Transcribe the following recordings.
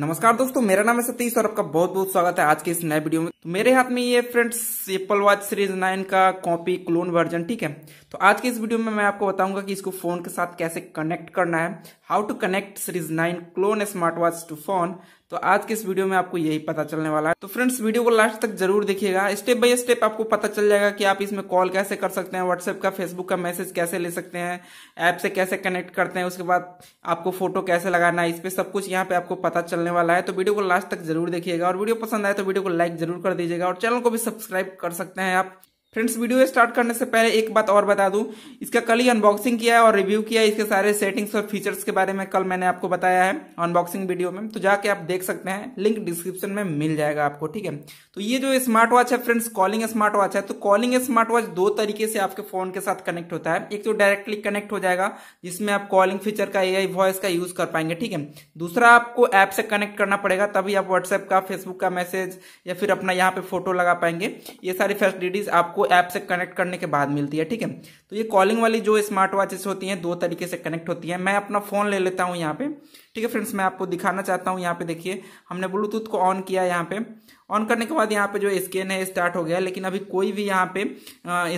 नमस्कार दोस्तों मेरा नाम है सतीश और आपका बहुत बहुत स्वागत है आज के इस नए वीडियो में तो मेरे हाथ में ये friends Apple watch series nine का कॉपी क्लोन वर्जन ठीक है तो आज के इस वीडियो में मैं आपको बताऊंगा कि इसको फोन के साथ कैसे कनेक्ट करना है how to connect series nine clone smart watch to phone तो आज के इस वीडियो में आपको यही पता चलने वाला है तो फ्रेंड्स वीडियो को लास्ट तक जरूर देखिएगा स्टेप बाय स्टेप आपको पता चल जाएगा कि आप इसमें कॉल कैसे कर सकते हैं व्हाट्सएप का फेसबुक का मैसेज कैसे ले सकते हैं ऐप से कैसे कनेक्ट करते हैं उसके बाद आपको फोटो कैसे लगाना है इस पर सब कुछ यहाँ पे आपको पता चलने वाला है तो वीडियो को लास्ट तक जरूर देखिएगा और वीडियो पसंद आए तो वीडियो को लाइक जरूर कर दीजिएगा और चैनल को भी सब्सक्राइब कर सकते हैं आप फ्रेंड्स वीडियो स्टार्ट करने से पहले एक बात और बता दूं इसका कल ही अनबॉक्सिंग किया है और रिव्यू किया है इसके सारे सेटिंग्स और फीचर्स के बारे में कल मैंने आपको बताया है अनबॉक्सिंग वीडियो में तो जाके आप देख सकते हैं लिंक डिस्क्रिप्शन में मिल जाएगा आपको ठीक है तो ये जो स्मार्ट वॉच है फ्रेंड्स कॉलिंग स्मार्ट वॉच है तो कॉलिंग स्मार्ट वॉच दो तरीके से आपके फोन के साथ कनेक्ट होता है एक तो डायरेक्टली कनेक्ट हो जाएगा जिसमें आप कॉलिंग फीचर का ए वॉइस का यूज कर पाएंगे ठीक है दूसरा आपको ऐप से कनेक्ट करना पड़ेगा तभी आप व्हाट्सएप का फेसबुक का मैसेज या फिर अपना यहाँ पे फोटो लगा पाएंगे ये सारी फैसिलिटीज आपको आपको ऐप से कनेक्ट करने के बाद मिलती है ठीक है तो ये कॉलिंग वाली जो स्मार्ट वॉचेस होती हैं दो तरीके से कनेक्ट होती हैं मैं अपना फ़ोन ले लेता हूँ यहाँ पे ठीक है फ्रेंड्स मैं आपको दिखाना चाहता हूँ यहाँ पे देखिए हमने ब्लूटूथ को ऑन किया यहाँ पे ऑन करने के बाद यहाँ पे जो स्कैन है स्टार्ट हो गया लेकिन अभी कोई भी यहाँ पे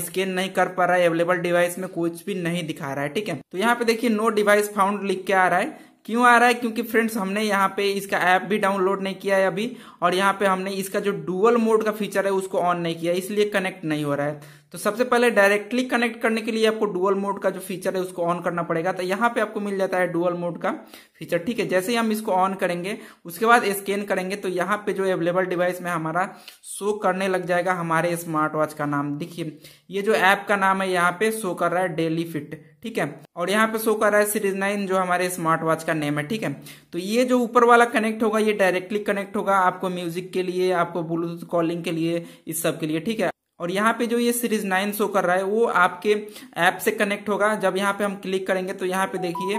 स्कैन नहीं कर पा रहा है अवेलेबल डिवाइस में कुछ भी नहीं दिखा रहा है ठीक है तो यहाँ पे देखिए नो डिवाइस फाउंड लिख के आ रहा है क्यों आ रहा है क्योंकि फ्रेंड्स हमने यहाँ पे इसका ऐप भी डाउनलोड नहीं किया है अभी और यहाँ पे हमने इसका जो डुअल मोड का फीचर है उसको ऑन नहीं किया इसलिए कनेक्ट नहीं हो रहा है तो सबसे पहले डायरेक्टली कनेक्ट करने के लिए आपको डुअल मोड का जो फीचर है उसको ऑन करना पड़ेगा तो यहाँ पे आपको मिल जाता है डुअल मोड का फीचर ठीक है जैसे ही हम इसको ऑन करेंगे उसके बाद स्कैन करेंगे तो यहाँ पे जो अवेलेबल डिवाइस में हमारा शो करने लग जाएगा हमारे स्मार्ट वॉच का नाम देखिए ये जो ऐप का नाम है यहाँ पे शो कर रहा है डेली फिट ठीक है और यहाँ पे शो कर रहा है सीरीज नाइन जो हमारे स्मार्ट वॉच का नेम है ठीक है तो ये जो ऊपर वाला कनेक्ट होगा ये डायरेक्टली कनेक्ट होगा आपको म्यूजिक के लिए आपको ब्लूटूथ कॉलिंग के लिए इस सब के लिए ठीक है और यहाँ पे जो ये सीरीज नाइन शो कर रहा है वो आपके ऐप से कनेक्ट होगा जब यहाँ पे हम क्लिक करेंगे तो यहाँ पे देखिए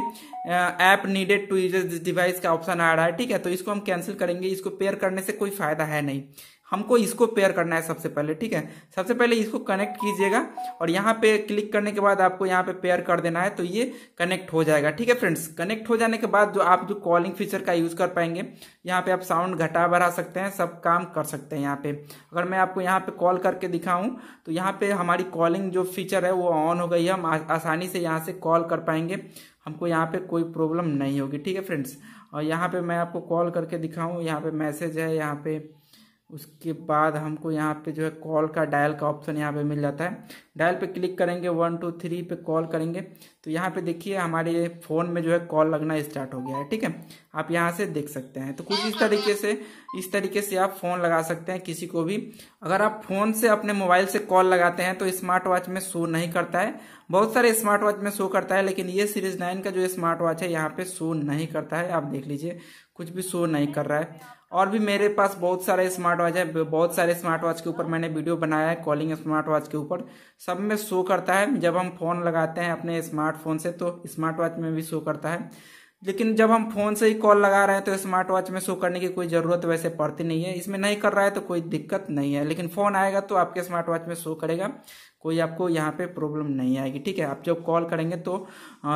app needed to use this device का ऑप्शन आ रहा है ठीक है तो इसको हम कैंसिल करेंगे इसको पेयर करने से कोई फायदा है नहीं हमको इसको पेयर करना है सबसे पहले ठीक है सबसे पहले इसको कनेक्ट कीजिएगा और यहाँ पे क्लिक करने के बाद आपको यहाँ पे पेयर कर देना है तो ये कनेक्ट हो जाएगा ठीक है फ्रेंड्स कनेक्ट हो जाने के बाद जो आप जो कॉलिंग फीचर का यूज कर पाएंगे यहाँ पे आप साउंड घटा बढ़ा सकते हैं सब काम कर सकते हैं यहाँ पे अगर मैं आपको यहाँ पे कॉल करके दिखाऊं तो यहाँ पे हमारी कॉलिंग जो फीचर है वो ऑन हो गई है हम आसानी से यहाँ से कॉल कर पाएंगे हमको यहाँ पे कोई प्रॉब्लम नहीं होगी ठीक है फ्रेंड्स और यहाँ पे मैं आपको कॉल करके दिखाऊँ यहाँ पे मैसेज है यहाँ पे उसके बाद हमको यहाँ पे जो है कॉल का डायल का ऑप्शन यहाँ पे मिल जाता है डायल पे क्लिक करेंगे वन टू थ्री पे कॉल करेंगे तो यहाँ पे देखिए हमारे फ़ोन में जो है कॉल लगना स्टार्ट हो गया है ठीक है आप यहाँ से देख सकते हैं तो कुछ इस तरीके से इस तरीके से आप फ़ोन लगा सकते हैं किसी को भी अगर आप फ़ोन से अपने मोबाइल से कॉल लगाते हैं तो स्मार्ट वॉच में शो नहीं करता है बहुत सारे स्मार्ट वॉच में शो करता है लेकिन ये सीरीज नाइन का जो स्मार्ट वॉच है यहाँ पर शो नहीं करता है आप देख लीजिए कुछ भी शो नहीं कर रहा है और भी मेरे पास बहुत सारे स्मार्ट वॉच है बहुत सारे स्मार्ट वॉच के ऊपर मैंने वीडियो बनाया है कॉलिंग स्मार्ट वॉच के ऊपर सब में शो करता है जब हम फ़ोन लगाते हैं अपने स्मार्टफोन से तो स्मार्ट वॉच में भी शो करता है लेकिन जब हम फ़ोन से ही कॉल लगा रहे हैं तो स्मार्ट वॉच में शो करने की कोई ज़रूरत वैसे पड़ती नहीं है इसमें नहीं कर रहा है तो कोई दिक्कत नहीं है लेकिन फ़ोन आएगा तो आपके स्मार्ट वॉच में शो करेगा कोई आपको यहाँ पे प्रॉब्लम नहीं आएगी ठीक है आप जब कॉल करेंगे तो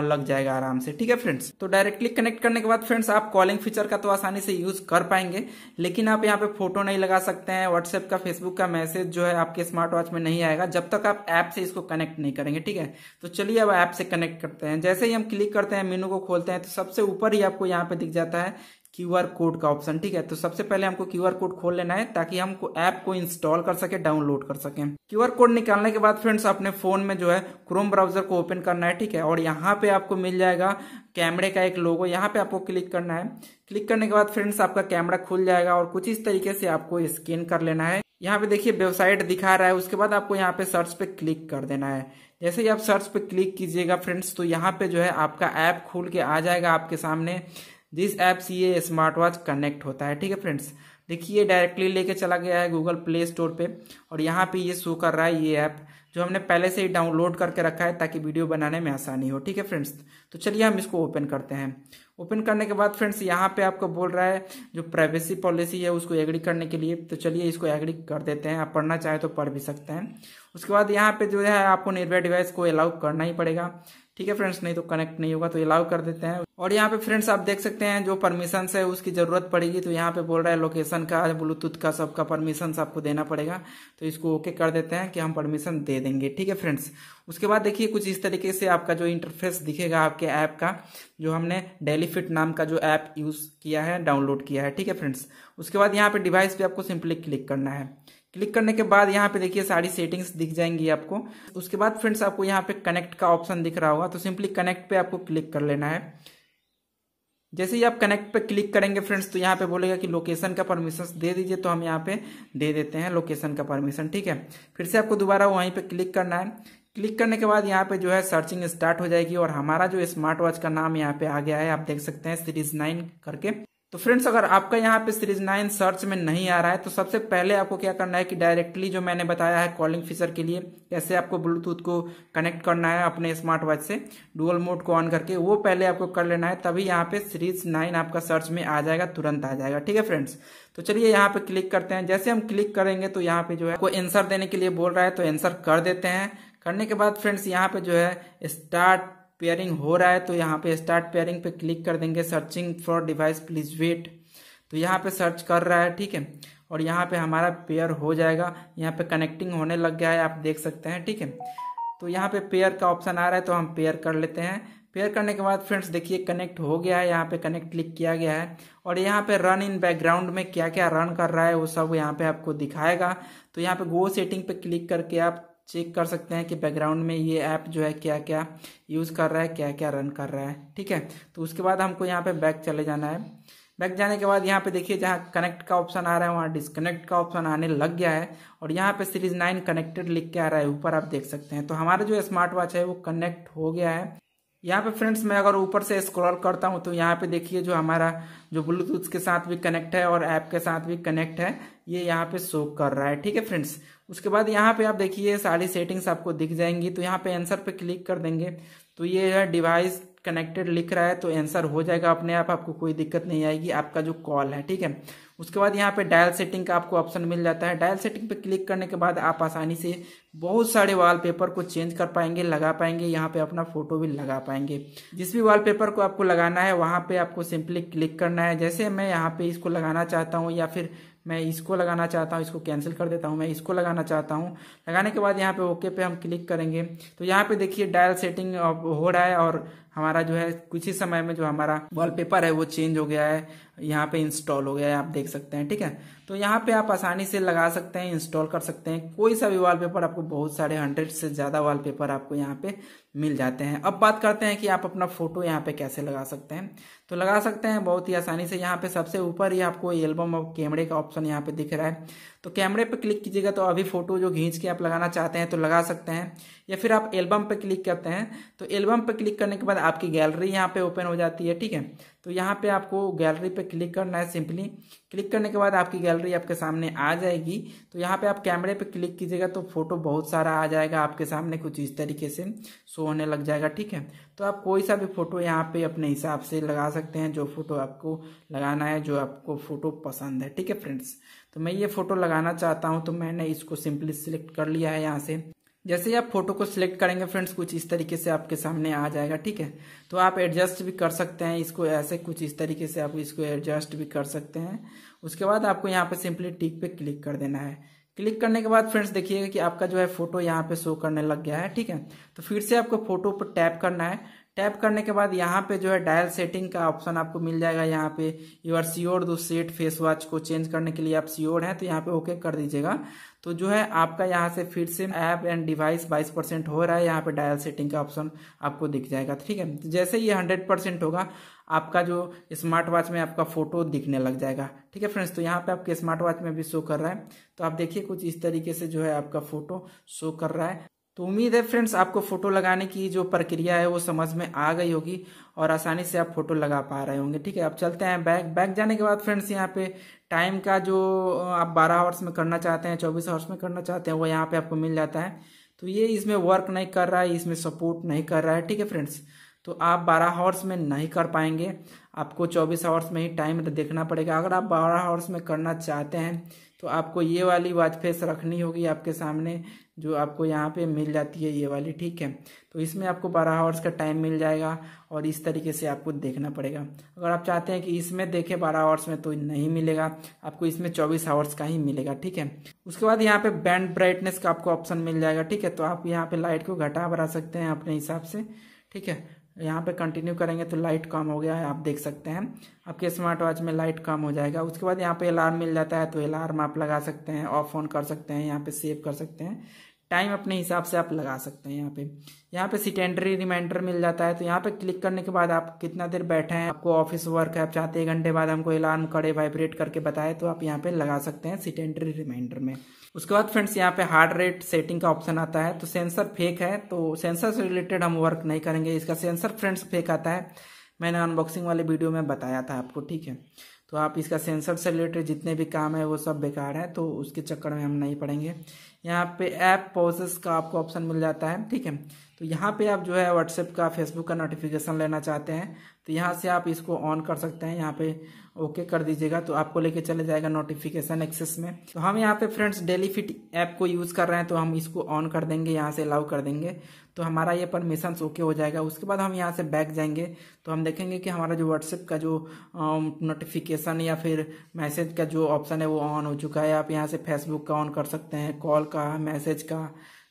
लग जाएगा आराम से ठीक है फ्रेंड्स तो डायरेक्टली कनेक्ट करने के बाद फ्रेंड्स आप कॉलिंग फीचर का तो आसानी से यूज कर पाएंगे लेकिन आप यहाँ पे फोटो नहीं लगा सकते हैं व्हाट्सएप का फेसबुक का मैसेज जो है आपके स्मार्ट वॉच में नहीं आएगा जब तक आप ऐप से इसको कनेक्ट नहीं करेंगे ठीक है तो चलिए अब ऐप से कनेक्ट करते हैं जैसे ही हम क्लिक करते हैं मीनू को खोलते हैं तो सबसे ऊपर ही आपको यहाँ पे दिख जाता है क्यू आर कोड का ऑप्शन ठीक है तो सबसे पहले हमको क्यू आर कोड खोल लेना है ताकि हमको ऐप को इंस्टॉल कर सके डाउनलोड कर सके क्यू आर कोड निकालने के बाद फ्रेंड्स अपने फोन में जो है क्रोम ब्राउजर को ओपन करना है ठीक है और यहाँ पे आपको मिल जाएगा कैमरे का एक लोगो यहाँ पे आपको क्लिक करना है क्लिक करने के बाद फ्रेंड्स आपका कैमरा खुल जाएगा और कुछ इस तरीके से आपको स्कैन कर लेना है यहाँ पे देखिए वेबसाइट दिखा रहा है उसके बाद आपको यहाँ पे सर्च पे क्लिक कर देना है जैसे ही आप सर्च पे क्लिक कीजिएगा फ्रेंड्स तो यहाँ पे जो है आपका ऐप खुल के आ जाएगा आपके सामने जिस ऐप से ये स्मार्ट वॉच कनेक्ट होता है ठीक है फ्रेंड्स देखिए डायरेक्टली लेके चला गया है गूगल प्ले स्टोर पे और यहाँ पे ये शो कर रहा है ये ऐप जो हमने पहले से ही डाउनलोड करके रखा है ताकि वीडियो बनाने में आसानी हो ठीक है फ्रेंड्स तो चलिए हम इसको ओपन करते हैं ओपन करने के बाद फ्रेंड्स यहाँ पे आपको बोल रहा है जो प्राइवेसी पॉलिसी है उसको एग्री करने के लिए तो चलिए इसको एग्री कर देते हैं आप पढ़ना चाहें तो पढ़ भी सकते हैं उसके बाद यहाँ पे जो है आपको निर्भय डिवाइस को अलाउ करना ही पड़ेगा ठीक है फ्रेंड्स नहीं तो कनेक्ट नहीं होगा तो अलाउ कर देते हैं और यहाँ पे फ्रेंड्स आप देख सकते हैं जो परमिशन है उसकी ज़रूरत पड़ेगी तो यहाँ पे बोल रहा है लोकेशन का ब्लूटूथ का सबका परमिशन आपको देना पड़ेगा तो इसको ओके कर देते हैं कि हम परमिशन दे देंगे ठीक है फ्रेंड्स उसके बाद देखिए कुछ इस तरीके से आपका जो इंटरफेस दिखेगा आपके ऐप का जो हमने डेलीफिट नाम का जो ऐप यूज़ किया है डाउनलोड किया है ठीक है फ्रेंड्स उसके बाद यहाँ पे डिवाइस पे आपको सिंपली क्लिक करना है क्लिक करने के बाद यहाँ पे देखिए सारी सेटिंग्स दिख जाएंगी आपको उसके बाद फ्रेंड्स आपको यहाँ पे कनेक्ट का ऑप्शन दिख रहा होगा तो सिंपली कनेक्ट पे आपको क्लिक कर लेना है जैसे ही आप कनेक्ट पे क्लिक करेंगे फ्रेंड्स तो यहाँ पे बोलेगा कि लोकेशन का परमिशन दे दीजिए तो हम यहाँ पे दे देते हैं लोकेशन का परमिशन ठीक है फिर से आपको दोबारा वहीं पे क्लिक करना है क्लिक करने के बाद यहाँ पे जो है सर्चिंग स्टार्ट हो जाएगी और हमारा जो स्मार्ट वॉच का नाम यहाँ पे आ गया है आप देख सकते हैं सीरीज नाइन करके तो फ्रेंड्स अगर आपका यहाँ पे सीरीज नाइन सर्च में नहीं आ रहा है तो सबसे पहले आपको क्या करना है कि डायरेक्टली जो मैंने बताया है कॉलिंग फीचर के लिए कैसे आपको ब्लूटूथ को कनेक्ट करना है अपने स्मार्ट वॉच से डुअल मोड को ऑन करके वो पहले आपको कर लेना है तभी यहाँ पे सीरीज नाइन आपका सर्च में आ जाएगा तुरंत आ जाएगा ठीक है फ्रेंड्स तो चलिए यहाँ पे क्लिक करते हैं जैसे हम क्लिक करेंगे तो यहाँ पे जो है कोई एंसर देने के लिए बोल रहा है तो एंसर कर देते हैं करने के बाद फ्रेंड्स यहाँ पे जो है स्टार्ट पेयरिंग हो रहा है तो यहाँ पे स्टार्ट पेयरिंग पे क्लिक कर देंगे searching for device please wait तो यहाँ पे सर्च कर रहा है ठीक है और यहाँ पे हमारा पेयर हो जाएगा यहाँ पे कनेक्टिंग होने लग गया है आप देख सकते हैं ठीक है तो यहाँ पे पेयर का ऑप्शन आ रहा है तो हम पेयर कर लेते हैं पेयर करने के बाद फ्रेंड्स देखिए कनेक्ट हो गया है यहाँ पे कनेक्ट क्लिक किया गया है और यहाँ पे रन इन बैकग्राउंड में क्या क्या रन कर रहा है वो सब यहाँ पे आपको दिखाएगा तो यहाँ पे गो सेटिंग पे क्लिक करके आप चेक कर सकते हैं कि बैकग्राउंड में ये ऐप जो है क्या क्या यूज़ कर रहा है क्या क्या रन कर रहा है ठीक है तो उसके बाद हमको यहाँ पे बैक चले जाना है बैक जाने के बाद यहाँ पे देखिए जहाँ कनेक्ट का ऑप्शन आ रहा है वहाँ डिसकनेक्ट का ऑप्शन आने लग गया है और यहाँ पे सीरीज नाइन कनेक्टेड लिख के आ रहा है ऊपर आप देख सकते हैं तो हमारा जो स्मार्ट वॉच है वो कनेक्ट हो गया है यहाँ पे फ्रेंड्स मैं अगर ऊपर से स्क्रॉल करता हूँ तो यहाँ पे देखिए जो हमारा जो ब्लूटूथ के साथ भी कनेक्ट है और ऐप के साथ भी कनेक्ट है ये यहाँ पे शो कर रहा है ठीक है फ्रेंड्स उसके बाद यहाँ पे आप देखिए सारी सेटिंग्स आपको दिख जाएंगी तो यहाँ पे आंसर पे क्लिक कर देंगे तो ये है डिवाइस कनेक्टेड लिख रहा है तो आंसर हो जाएगा अपने आप आपको कोई दिक्कत नहीं आएगी आपका जो कॉल है ठीक है उसके बाद यहाँ पे डायल सेटिंग का आपको ऑप्शन मिल जाता है डायल सेटिंग पे क्लिक करने के बाद आप आसानी से बहुत सारे वॉलपेपर को चेंज कर पाएंगे लगा पाएंगे यहाँ पे अपना फोटो भी लगा पाएंगे जिस भी वॉलपेपर को आपको लगाना है वहाँ पे आपको सिंपली क्लिक करना है जैसे मैं यहाँ पे इसको लगाना चाहता हूँ या फिर मैं इसको लगाना चाहता हूँ इसको कैंसिल कर देता हूँ मैं इसको लगाना चाहता हूँ लगाने के बाद यहाँ पे ओके पे हम क्लिक करेंगे तो यहाँ पे देखिए डायल सेटिंग हो रहा है और हमारा जो है कुछ ही समय में जो हमारा वॉलपेपर है वो चेंज हो गया है यहाँ पे इंस्टॉल हो गया है आप देख सकते हैं ठीक है तो यहाँ पे आप आसानी से लगा सकते हैं इंस्टॉल कर सकते हैं कोई सा भी वॉलपेपर आपको बहुत सारे हंड्रेड से ज़्यादा वॉलपेपर आपको यहाँ पे मिल जाते हैं अब बात करते हैं कि आप अपना फोटो यहाँ पे कैसे लगा सकते हैं तो लगा सकते हैं बहुत ही आसानी से यहाँ पे सबसे ऊपर ही आपको एल्बम और कैमरे का ऑप्शन यहाँ पे दिख रहा है तो कैमरे पे क्लिक कीजिएगा तो अभी फोटो जो खींच के आप लगाना चाहते हैं तो लगा सकते हैं या फिर आप एल्बम पे क्लिक करते हैं तो एल्बम पे क्लिक करने के बाद आपकी गैलरी यहाँ पे ओपन हो जाती है ठीक है तो यहाँ पे आपको गैलरी पे क्लिक करना है सिंपली क्लिक करने के बाद आपकी गैलरी आपके सामने आ जाएगी तो यहाँ पे आप कैमरे पे क्लिक कीजिएगा तो फोटो बहुत सारा आ जाएगा आपके सामने कुछ इस तरीके से शो होने लग जाएगा ठीक है तो आप कोई सा भी फोटो यहाँ पे अपने हिसाब से लगा सकते हैं जो फोटो आपको लगाना है जो आपको फोटो पसंद है ठीक है फ्रेंड्स तो मैं ये फोटो लगाना चाहता हूँ तो मैंने इसको सिंपली सिलेक्ट कर लिया है यहाँ से जैसे ही आप फोटो को सिलेक्ट करेंगे फ्रेंड्स कुछ इस तरीके से आपके सामने आ जाएगा ठीक है तो आप एडजस्ट भी कर सकते हैं इसको ऐसे कुछ इस तरीके से आप इसको एडजस्ट भी कर सकते हैं उसके बाद आपको यहाँ पे सिंपली टिक पे क्लिक कर देना है क्लिक करने के बाद फ्रेंड्स देखिएगा कि आपका जो है फोटो यहाँ पे शो करने लग गया है ठीक है तो फिर से आपको फोटो पर टैप करना है टैप करने के बाद यहाँ पे जो है डायल सेटिंग का ऑप्शन आपको मिल जाएगा यहाँ पे you are sure to set face watch को चेंज करने के लिए आप सियोर हैं तो यहाँ पे ओके कर दीजिएगा तो जो है आपका यहाँ से फिर से ऐप एंड डिवाइस बाईस परसेंट हो रहा है यहाँ पे डायल सेटिंग का ऑप्शन आपको दिख जाएगा ठीक है जैसे ये हंड्रेड परसेंट होगा आपका जो स्मार्ट वॉच में आपका फोटो दिखने लग जाएगा ठीक है फ्रेंड्स तो यहाँ पे आपके स्मार्ट वॉच में भी शो कर रहा है तो आप देखिए कुछ इस तरीके से जो है आपका फोटो शो कर रहा है तो उम्मीद है फ्रेंड्स आपको फोटो लगाने की जो प्रक्रिया है वो समझ में आ गई होगी और आसानी से आप फोटो लगा पा रहे होंगे ठीक है अब चलते हैं बैक बैक जाने के बाद फ्रेंड्स यहाँ पे टाइम का जो आप 12 आवर्स में करना चाहते हैं 24 आवर्स में करना चाहते हैं वो यहाँ पे आपको मिल जाता है तो ये इसमें वर्क नहीं कर रहा है इसमें सपोर्ट नहीं कर रहा है ठीक है फ्रेंड्स तो आप 12 आवर्स में नहीं कर पाएंगे आपको 24 आवर्स में ही टाइम देखना पड़ेगा अगर आप 12 आवर्स में करना चाहते हैं तो आपको ये वाली वाच फेस रखनी होगी आपके सामने जो आपको यहाँ पे मिल जाती है ये वाली ठीक है तो इसमें आपको बारह आवर्स का टाइम मिल जाएगा और इस तरीके से आपको देखना पड़ेगा अगर आप चाहते हैं कि इसमें देखें बारह आवर्स में तो नहीं मिलेगा आपको इसमें चौबीस आवर्स का ही मिलेगा ठीक है उसके बाद यहाँ पे बैंड ब्राइटनेस का आपको ऑप्शन मिल जाएगा ठीक है तो आप यहाँ पे लाइट को घटा बढ़ा सकते हैं अपने हिसाब से ठीक है यहाँ पे कंटिन्यू करेंगे तो लाइट कम हो गया है आप देख सकते हैं आपके स्मार्ट वॉच में लाइट कम हो जाएगा उसके बाद यहाँ पे अलार्म मिल जाता है तो अलार्म आप लगा सकते हैं ऑफ ऑन कर सकते हैं यहाँ पे सेव कर सकते हैं टाइम अपने हिसाब से आप लगा सकते हैं यहाँ पे यहाँ पे सिकेंडरी रिमाइंडर मिल जाता है तो यहाँ पे क्लिक करने के बाद आप कितना देर बैठे हैं आपको ऑफिस वर्क है आप चाहते हैं एक घंटे बाद हमको अलार्म करे वाइब्रेट करके बताए तो आप यहाँ पे लगा सकते हैं सिकेंडरी रिमाइंडर में उसके बाद फ्रेंड्स यहाँ पे हार्ड रेट सेटिंग का ऑप्शन आता है तो सेंसर फेक है तो सेंसर से रिलेटेड हम वर्क नहीं करेंगे इसका सेंसर फ्रेंड्स फेक आता है मैंने अनबॉक्सिंग वाले वीडियो में बताया था आपको ठीक है तो आप इसका सेंसर से रिलेटेड जितने भी काम है वो सब बेकार है तो उसके चक्कर में हम नहीं पड़ेंगे यहाँ पे ऐप पोजेस का आपको ऑप्शन मिल जाता है ठीक है तो यहाँ पे आप जो है व्हाट्सएप का फेसबुक का नोटिफिकेशन लेना चाहते हैं तो यहाँ से आप इसको ऑन कर सकते हैं यहाँ पे ओके कर दीजिएगा तो आपको लेके चले जाएगा नोटिफिकेशन एक्सेस में तो हम यहाँ पे फ्रेंड्स डेली फिट ऐप को यूज़ कर रहे हैं तो हम इसको ऑन कर देंगे यहाँ से अलाउ कर देंगे तो हमारा ये परमिशन ओके हो जाएगा उसके बाद हम यहाँ से बैक जाएंगे तो हम देखेंगे कि हमारा जो व्हाट्सएप का जो नोटिफिकेशन um, या फिर मैसेज का जो ऑप्शन है वो ऑन हो चुका है आप यहाँ से फेसबुक का ऑन कर सकते हैं कॉल का मैसेज का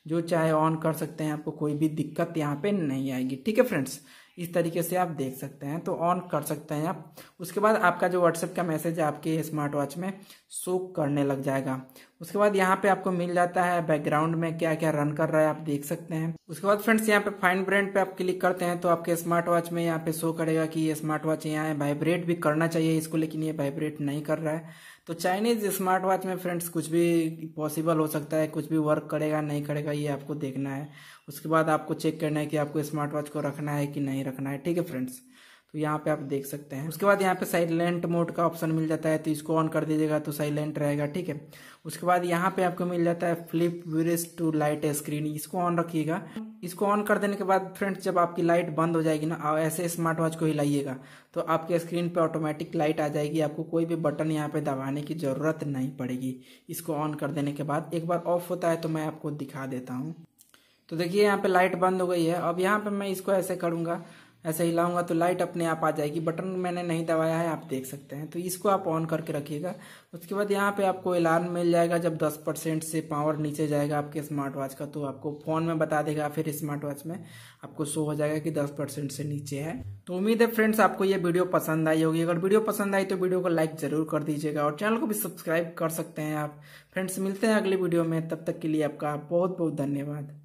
जो चाहे ऑन कर सकते हैं आपको कोई भी दिक्कत यहाँ पे नहीं आएगी ठीक है फ्रेंड्स इस तरीके से आप देख सकते हैं तो ऑन कर सकते हैं आप उसके बाद आपका जो व्हाट्सएप का मैसेज है आपके स्मार्ट वॉच में शो करने लग जाएगा उसके बाद यहाँ पे आपको मिल जाता है बैकग्राउंड में क्या क्या रन कर रहा है आप देख सकते हैं उसके बाद फ्रेंड्स यहाँ पे फाइन ब्रांड पे आप क्लिक करते हैं तो आपके स्मार्ट वॉच में यहाँ पे शो करेगा कि ये स्मार्ट वॉच यहाँ है वाइब्रेट भी करना चाहिए इसको लेकिन ये वाइब्रेट नहीं कर रहा है तो चाइनीज स्मार्ट वॉच में फ्रेंड्स कुछ भी पॉसिबल हो सकता है कुछ भी वर्क करेगा नहीं करेगा ये आपको देखना है उसके बाद आपको चेक करना है कि आपको स्मार्ट वॉच को रखना है कि नहीं रखना है ठीक है फ्रेंड्स तो यहाँ पे आप देख सकते हैं उसके बाद यहाँ पे साइलेंट मोड का ऑप्शन मिल जाता है तो इसको ऑन कर दीजिएगा तो साइलेंट रहेगा ठीक है उसके बाद यहाँ पे आपको मिल जाता है flip wrist to light screen इसको ऑन रखिएगा इसको ऑन कर देने के बाद फ्रेंड्स जब आपकी लाइट बंद हो जाएगी ना ऐसे स्मार्ट वॉच को हिलाइएगा तो आपके स्क्रीन पे ऑटोमेटिक लाइट आ जाएगी आपको कोई भी बटन यहाँ पे दबाने की ज़रूरत नहीं पड़ेगी इसको ऑन कर देने के बाद एक बार ऑफ होता है तो मैं आपको दिखा देता हूँ तो देखिए यहाँ पे लाइट बंद हो गई है अब यहाँ पे मैं इसको ऐसे करूंगा ऐसे ही लाऊंगा तो लाइट अपने आप आ जाएगी बटन मैंने नहीं दबाया है आप देख सकते हैं तो इसको आप ऑन करके रखिएगा उसके बाद यहाँ पे आपको अलार्म मिल जाएगा जब 10 परसेंट से पावर नीचे जाएगा आपके स्मार्ट वॉच का तो आपको फ़ोन में बता देगा फिर स्मार्ट वॉच में आपको शो हो जाएगा कि दस परसेंट से नीचे है तो उम्मीद है फ्रेंड्स आपको ये वीडियो पसंद आई होगी अगर वीडियो पसंद आई तो वीडियो को लाइक ज़रूर कर दीजिएगा और चैनल को भी सब्सक्राइब कर सकते हैं आप फ्रेंड्स मिलते हैं अगले वीडियो में तब तक के लिए आपका बहुत बहुत धन्यवाद